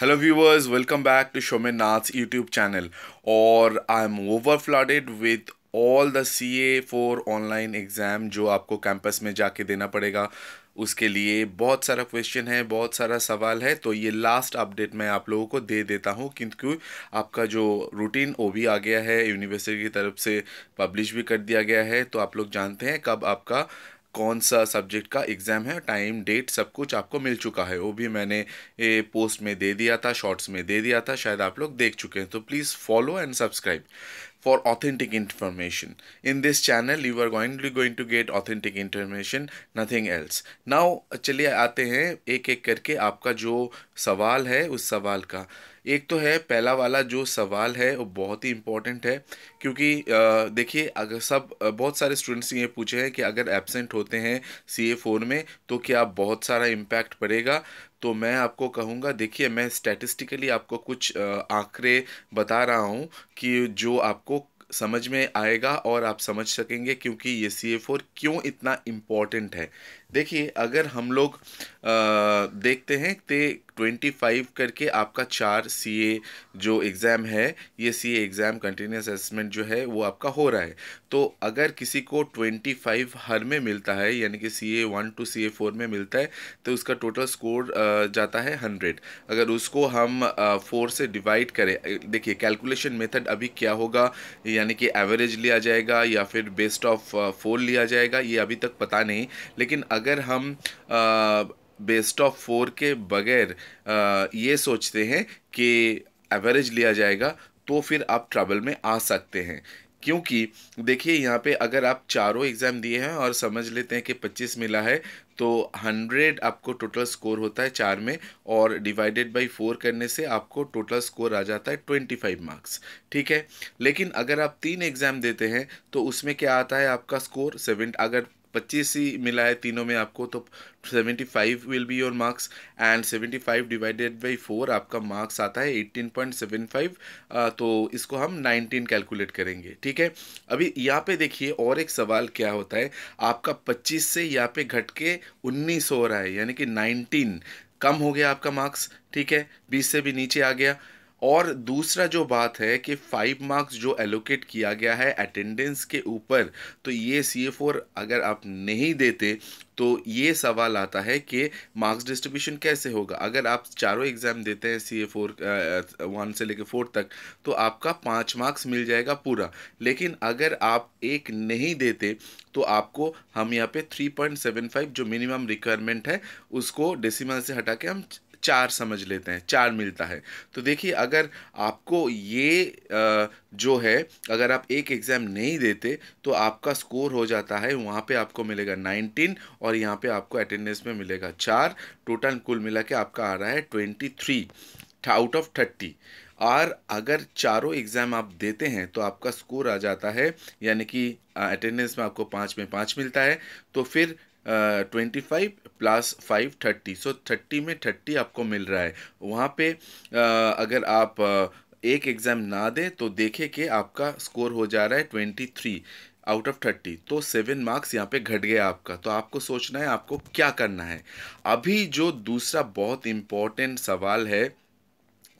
hello viewers welcome back to Shome Nath YouTube channel और I am over overflooded with all the C A for online exam जो आपको campus में जाके देना पड़ेगा उसके लिए बहुत सारा क्वेश्चन है बहुत सारा सवाल है तो ये लास्ट अपडेट मैं आप लोगों को दे देता हूँ क्योंकि आपका जो रूटीन वो भी आ गया है यूनिवर्सिटी की तरफ से पब्लिश भी कर दिया गया है तो आप लोग जानते हैं कब आपका कौन सा सब्जेक्ट का एग्ज़ाम है टाइम डेट सब कुछ आपको मिल चुका है वो भी मैंने ए, पोस्ट में दे दिया था शॉर्ट्स में दे दिया था शायद आप लोग देख चुके हैं तो please follow and subscribe for authentic information in this channel you are going to going to get authentic information nothing else now चलिए आते हैं एक एक करके आपका जो सवाल है उस सवाल का एक तो है पहला वाला जो सवाल है वो बहुत ही इम्पॉर्टेंट है क्योंकि देखिए अगर सब बहुत सारे स्टूडेंट्स ये पूछे हैं कि अगर एबसेंट होते हैं सी ए फोर में तो क्या बहुत सारा इम्पैक्ट पड़ेगा तो मैं आपको कहूँगा देखिए मैं स्टैटिस्टिकली आपको कुछ आंकड़े बता रहा हूँ कि जो आपको समझ में आएगा और आप समझ सकेंगे क्योंकि ये सी क्यों इतना इम्पॉर्टेंट है देखिए अगर हम लोग आ, देखते हैं तो 25 करके आपका चार सीए जो एग्ज़ाम है ये सीए एग्ज़ाम कंटिन्यूस असेसमेंट जो है वो आपका हो रहा है तो अगर किसी को 25 हर में मिलता है यानी कि C A one to C A four में मिलता है तो उसका टोटल स्कोर जाता है 100 अगर उसको हम फोर से डिवाइड करें देखिए कैलकुलेशन मेथड अभी क्या होगा यानी कि एवरेज लिया जाएगा या फिर बेस्ट ऑफ फोर लिया जाएगा ये अभी तक पता नहीं लेकिन अगर हम बेस्ट ऑफ फोर के बगैर ये सोचते हैं कि एवरेज लिया जाएगा तो फिर आप ट्रबल में आ सकते हैं क्योंकि देखिए यहाँ पे अगर आप चारों एग्ज़ाम दिए हैं और समझ लेते हैं कि 25 मिला है तो 100 आपको टोटल स्कोर होता है चार में और डिवाइडेड बाई फोर करने से आपको टोटल स्कोर आ जाता है 25 मार्क्स ठीक है लेकिन अगर आप तीन एग्ज़ाम देते हैं तो उसमें क्या आता है आपका स्कोर सेवन अगर पच्चीस ही मिला है तीनों में आपको तो seventy five will be your marks and seventy five divided by four आपका मार्क्स आता है एट्टीन पॉइंट सेवन फाइव तो इसको हम नाइनटीन कैलकुलेट करेंगे ठीक है अभी यहाँ पे देखिए और एक सवाल क्या होता है आपका पच्चीस से यहाँ पे घट के उन्नीस हो रहा है यानी कि नाइनटीन कम हो गया आपका मार्क्स ठीक है बीस से भी नीचे आ गया और दूसरा जो बात है कि फाइव मार्क्स जो एलोकेट किया गया है अटेंडेंस के ऊपर तो ये सी ए फोर अगर आप नहीं देते तो ये सवाल आता है कि मार्क्स डिस्ट्रीब्यूशन कैसे होगा अगर आप चारों एग्ज़ाम देते हैं सी ए फोर वन से लेकर फोर तक तो आपका पाँच मार्क्स मिल जाएगा पूरा लेकिन अगर आप एक नहीं देते तो आपको हम यहाँ पे थ्री पॉइंट सेवन फाइव जो मिनिमम रिक्वायरमेंट है उसको डेसिमल से हटा के हम चार समझ लेते हैं चार मिलता है तो देखिए अगर आपको ये जो है अगर आप एक एग्ज़ाम नहीं देते तो आपका स्कोर हो जाता है वहाँ पे आपको मिलेगा नाइनटीन और यहाँ पे आपको अटेंडेंस में मिलेगा चार टोटल कुल मिला के आपका आ रहा है twenty three out of thirty और अगर चारों एग्ज़ाम आप देते हैं तो आपका स्कोर आ जाता है यानी कि अटेंडेंस में आपको पाँच में पाँच मिलता है तो फिर twenty five plus five thirty so thirty में थर्टी आपको मिल रहा है वहाँ पे uh, अगर आप uh, एक एग्ज़ाम ना दें तो देखें कि आपका स्कोर हो जा रहा है twenty three out of thirty तो सेवन मार्क्स यहाँ पे घट गया आपका तो आपको सोचना है आपको क्या करना है अभी जो दूसरा बहुत इम्पॉर्टेंट सवाल है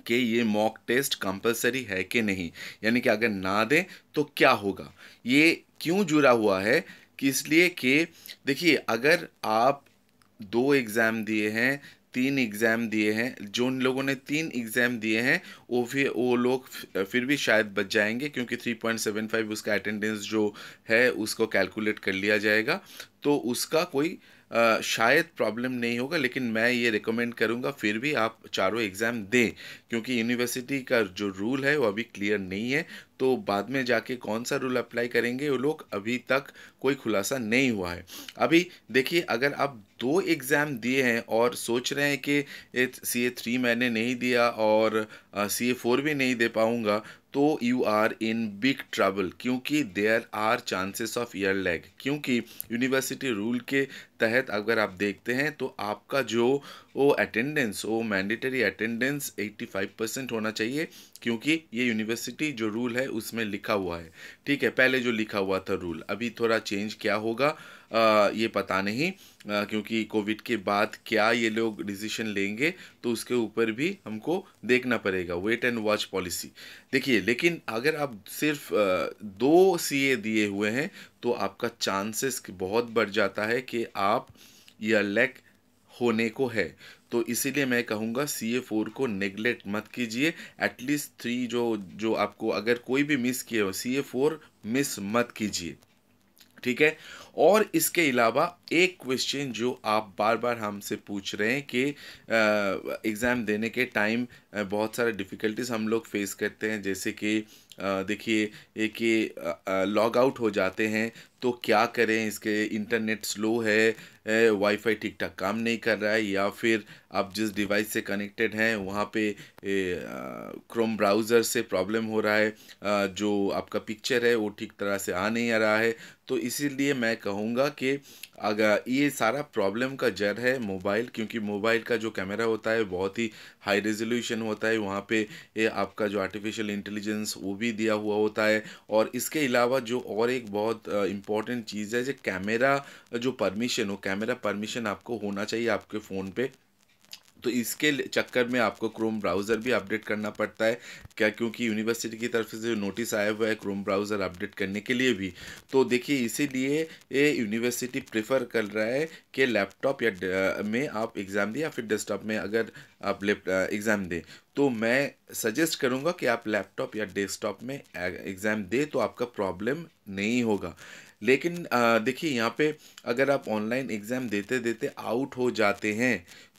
कि ये मॉक टेस्ट कंपलसरी है कि नहीं यानी कि अगर ना दें तो क्या होगा ये क्यों जुड़ा हुआ है कि इसलिए कि देखिए अगर आप दो एग्ज़ाम दिए हैं तीन एग्ज़ाम दिए हैं जो उन लोगों ने तीन एग्ज़ाम दिए हैं वो फिर वो लोग फिर भी शायद बच जाएंगे क्योंकि 3.75 उसका अटेंडेंस जो है उसको कैलकुलेट कर लिया जाएगा तो उसका कोई शायद प्रॉब्लम नहीं होगा लेकिन मैं ये रिकमेंड करूँगा फिर भी आप चारों एग्ज़ाम दें क्योंकि यूनिवर्सिटी का जो रूल है वो अभी क्लियर नहीं है तो बाद में जाके कौन सा रूल अप्लाई करेंगे वो लोग अभी तक कोई खुलासा नहीं हुआ है अभी देखिए अगर आप दो एग्ज़ाम दिए हैं और सोच रहे हैं कि सी ए थ्री मैंने नहीं दिया और सी ए फोर भी नहीं दे पाऊँगा तो you are in big trouble क्योंकि there are chances of year lag क्योंकि यूनिवर्सिटी रूल के तहत अगर आप देखते हैं तो आपका जो वो अटेंडेंस वो मैंडेटरी अटेंडेंस 85 परसेंट होना चाहिए क्योंकि ये यूनिवर्सिटी जो रूल है उसमें लिखा हुआ है ठीक है पहले जो लिखा हुआ था रूल अभी थोड़ा चेंज क्या होगा आ, ये पता नहीं क्योंकि कोविड के बाद क्या ये लोग डिसीशन लेंगे तो उसके ऊपर भी हमको देखना पड़ेगा वेट एंड वॉच पॉलिसी देखिए लेकिन अगर आप सिर्फ दो सीए दिए हुए हैं तो आपका चांसेस बहुत बढ़ जाता है कि आप या लैक होने को है तो इसीलिए मैं कहूँगा सी ए फोर को नेग्लेक्ट मत कीजिए एटलीस्ट थ्री जो जो आपको अगर कोई भी मिस किए हो सी ए फोर मिस मत कीजिए ठीक है और इसके अलावा एक क्वेश्चन जो आप बार बार हमसे पूछ रहे हैं कि एग्ज़ाम देने के टाइम बहुत सारे डिफ़िकल्टीज़ हम लोग फेस करते हैं जैसे कि देखिए एक ये लॉग आउट हो जाते हैं तो क्या करें इसके इंटरनेट स्लो है वाईफाई ठीक ठाक काम नहीं कर रहा है या फिर आप जिस डिवाइस से कनेक्टेड हैं वहाँ पे क्रोम ब्राउज़र से प्रॉब्लम हो रहा है आ, जो आपका पिक्चर है वो ठीक तरह से आ नहीं आ रहा है तो इसीलिए मैं कहूँगा कि ये सारा प्रॉब्लम का जड़ है मोबाइल क्योंकि मोबाइल का जो कैमरा होता है बहुत ही हाई रेजोल्यूशन होता है वहाँ पे ये आपका जो आर्टिफिशियल इंटेलिजेंस वो भी दिया हुआ होता है और इसके अलावा जो और एक बहुत इम्पॉर्टेंट चीज़ है जो कैमरा जो परमिशन हो कैमरा परमिशन आपको होना चाहिए आपके फ़ोन पर तो इसके चक्कर में आपको क्रोम ब्राउज़र भी अपडेट करना पड़ता है क्या क्योंकि यूनिवर्सिटी की तरफ से जो नोटिस आया हुआ है क्रोम ब्राउज़र अपडेट करने के लिए भी तो देखिए इसीलिए ये यूनिवर्सिटी प्रेफर कर रहा है कि लैपटॉप या में आप एग्ज़ाम दें या फिर डेस्कटॉप में अगर आप एग्ज़ाम दें तो मैं सजेस्ट करूँगा कि आप लैपटॉप या डेस्कटॉप में एग्ज़ाम दें तो आपका प्रॉब्लम नहीं होगा लेकिन देखिए यहाँ पे अगर आप ऑनलाइन एग्ज़ाम देते देते आउट हो जाते हैं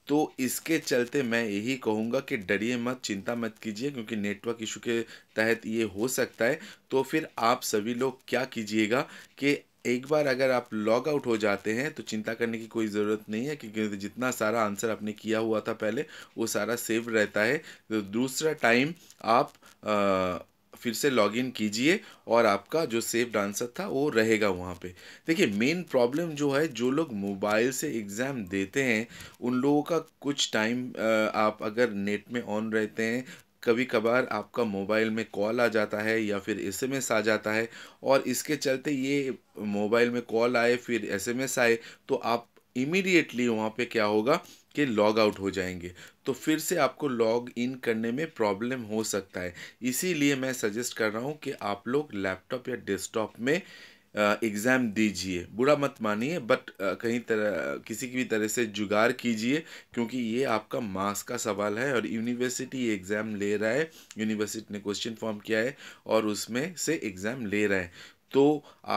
तो इसके चलते मैं यही कहूँगा कि डरिए मत चिंता मत कीजिए क्योंकि नेटवर्क इशू के तहत ये हो सकता है तो फिर आप सभी लोग क्या कीजिएगा कि एक बार अगर आप लॉग आउट हो जाते हैं तो चिंता करने की कोई ज़रूरत नहीं है क्योंकि जितना सारा आंसर आपने किया हुआ था पहले वो सारा सेव रहता है तो दूसरा टाइम आप आ, फिर से लॉगिन कीजिए और आपका जो सेफ आंसर था वो रहेगा वहाँ पे देखिए मेन प्रॉब्लम जो है जो लोग मोबाइल से एग्ज़ाम देते हैं उन लोगों का कुछ टाइम आप अगर नेट में ऑन रहते हैं कभी कभार आपका मोबाइल में कॉल आ जाता है या फिर एसएमएस आ जाता है और इसके चलते ये मोबाइल में कॉल आए फिर एसएमएस आए तो आप इमीडिएटली वहाँ पे क्या होगा कि लॉग आउट हो जाएंगे तो फिर से आपको लॉग इन करने में प्रॉब्लम हो सकता है इसीलिए मैं सजेस्ट कर रहा हूँ कि आप लोग लैपटॉप या डेस्कटॉप में एग्ज़ाम दीजिए बुरा मत मानिए बट कहीं तरह किसी की भी तरह से जुगाड़ कीजिए क्योंकि ये आपका मास का सवाल है और यूनिवर्सिटी एग्ज़ाम ले रहा है यूनिवर्सिटी ने क्वेश्चन फॉर्म किया है और उसमें से एग्ज़ाम ले रहा है तो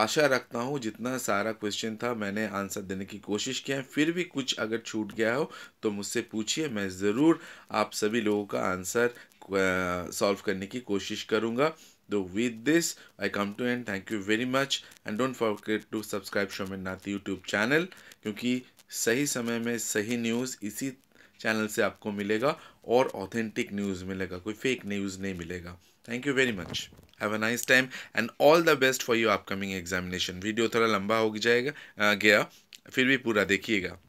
आशा रखता हूँ जितना सारा क्वेश्चन था मैंने आंसर देने की कोशिश किया है फिर भी कुछ अगर छूट गया हो तो मुझसे पूछिए मैं ज़रूर आप सभी लोगों का आंसर सॉल्व करने की कोशिश करूँगा तो with this I come to end thank you very much and don't forget to subscribe Somen Nath YouTube channel क्योंकि सही समय में सही न्यूज़ इसी चैनल से आपको मिलेगा और ऑथेंटिक न्यूज़ मिलेगा कोई फेक न्यूज़ नहीं मिलेगा thank you very much have a nice time and all the best for your upcoming examination video थोड़ा लंबा हो जाएगा गया फिर भी पूरा देखिएगा